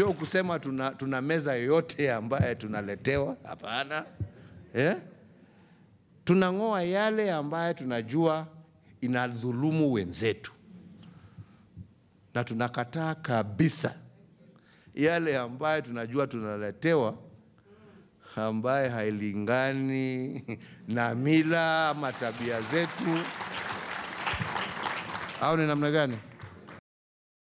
Sio kusema tuna, tuna meza yoyote ambaye tunaletewa, hapana eh? Tunang'oa yale ambaye tunajua inadhulumu wenzetu, na tunakataa kabisa yale ambaye tunajua tunaletewa ambaye hailingani na mila ama tabia zetu, au ni namna gani?